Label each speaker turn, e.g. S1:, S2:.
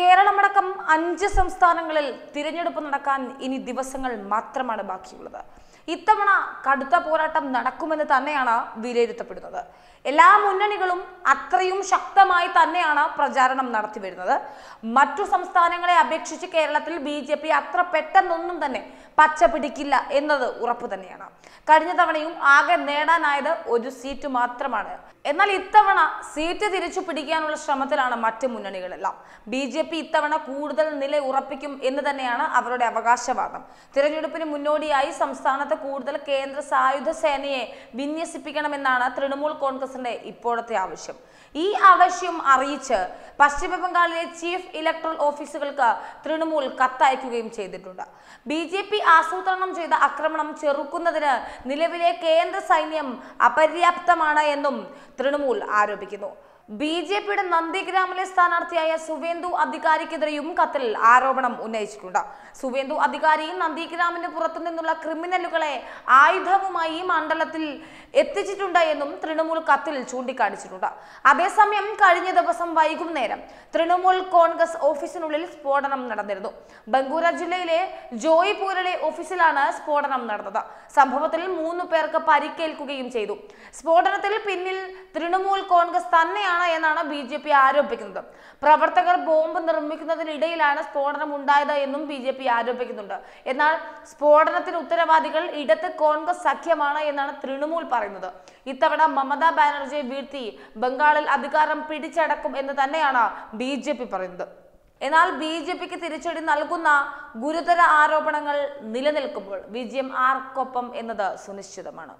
S1: കേരളമടക്കം അഞ്ച് സംസ്ഥാനങ്ങളിൽ തിരഞ്ഞെടുപ്പ് നടക്കാൻ ഇനി ദിവസങ്ങൾ മാത്രമാണ് ബാക്കിയുള്ളത് ഇത്തവണ കടുത്ത പോരാട്ടം നടക്കുമെന്ന് തന്നെയാണ് വിലയിരുത്തപ്പെടുന്നത് എല്ലാ മുന്നണികളും അത്രയും ശക്തമായി തന്നെയാണ് പ്രചാരണം നടത്തി വരുന്നത് മറ്റു സംസ്ഥാനങ്ങളെ അപേക്ഷിച്ച് കേരളത്തിൽ ബി ജെ പി അത്ര പെട്ടെന്നൊന്നും തന്നെ പച്ച പിടിക്കില്ല എന്നത് ഉറപ്പ് തന്നെയാണ് കഴിഞ്ഞ തവണയും ആകെ നേടാനായത് ഒരു സീറ്റ് മാത്രമാണ് എന്നാൽ ഇത്തവണ സീറ്റ് തിരിച്ചു പിടിക്കാനുള്ള ശ്രമത്തിലാണ് മറ്റ് മുന്നണികളെല്ലാം ബി ജെ പി ഇത്തവണ കൂടുതൽ നില ഉറപ്പിക്കും എന്ന് തന്നെയാണ് അവരുടെ അവകാശവാദം തിരഞ്ഞെടുപ്പിന് മുന്നോടിയായി സംസ്ഥാനത്ത് കൂടുതൽ കേന്ദ്ര സായുധ സേനയെ വിന്യസിപ്പിക്കണമെന്നാണ് തൃണമൂൽ കോൺഗ്രസ് കോൺഗ്രസിന്റെ ഇപ്പോഴത്തെ ആവശ്യം ഈ ആവശ്യം അറിയിച്ച് പശ്ചിമ ബംഗാളിലെ ചീഫ് ഇലക്ട്രൽ ഓഫീസുകൾക്ക് തൃണമൂൽ കത്തയക്കുകയും ചെയ്തിട്ടുണ്ട് ബി ജെ പി ആസൂത്രണം ചെയ്ത ആക്രമണം ചെറുക്കുന്നതിന് നിലവിലെ കേന്ദ്ര സൈന്യം അപര്യാപ്തമാണ് എന്നും തൃണമൂൽ ആരോപിക്കുന്നു ബി ജെ പിയുടെ നന്ദിഗ്രാമിലെ സ്ഥാനാർത്ഥിയായ സുവേന്ദു അധികാരിക്കെതിരെയും കത്തിൽ ആരോപണം ഉന്നയിച്ചിട്ടുണ്ട് സുവേന്ദു അധികാരി നന്ദിഗ്രാമിന് നിന്നുള്ള ക്രിമിനലുകളെ ആയുധവുമായി മണ്ഡലത്തിൽ എത്തിച്ചിട്ടുണ്ട് എന്നും തൃണമൂൽ കത്തിൽ ചൂണ്ടിക്കാണിച്ചിട്ടുണ്ട് അതേസമയം കഴിഞ്ഞ ദിവസം വൈകുന്നേരം തൃണമൂൽ കോൺഗ്രസ് ഓഫീസിനുള്ളിൽ സ്ഫോടനം നടന്നിരുന്നു ബംഗൂര ജില്ലയിലെ ജോയിപൂരിലെ ഓഫീസിലാണ് സ്ഫോടനം നടന്നത് സംഭവത്തിൽ മൂന്ന് പേർക്ക് പരിക്കേൽക്കുകയും ചെയ്തു സ്ഫോടനത്തിൽ പിന്നിൽ തൃണമൂൽ കോൺഗ്രസ് തന്നെയാണ് എന്നാണ് ബി ജെ പി ആരോപിക്കുന്നത് പ്രവർത്തകർ ബോംബ് നിർമ്മിക്കുന്നതിനിടയിലാണ് സ്ഫോടനം ഉണ്ടായത് എന്നും ബി ജെ പി ആരോപിക്കുന്നുണ്ട് എന്നാൽ സ്ഫോടനത്തിന് ഉത്തരവാദികൾ ഇടത്ത് കോൺഗ്രസ് സഖ്യമാണ് എന്നാണ് തൃണമൂൽ പറഞ്ഞത് പറയുന്നത് ഇത്തവണ മമതാ ബാനർജിയെ വീഴ്ത്തി ബംഗാളിൽ അധികാരം പിടിച്ചടക്കും എന്ന് തന്നെയാണ് ബി പറയുന്നത് എന്നാൽ ബി ജെ പിക്ക് തിരിച്ചടി നൽകുന്ന ഗുരുതര ആരോപണങ്ങൾ നിലനിൽക്കുമ്പോൾ വിജയം ആർക്കൊപ്പം എന്നത് സുനിശ്ചിതമാണ്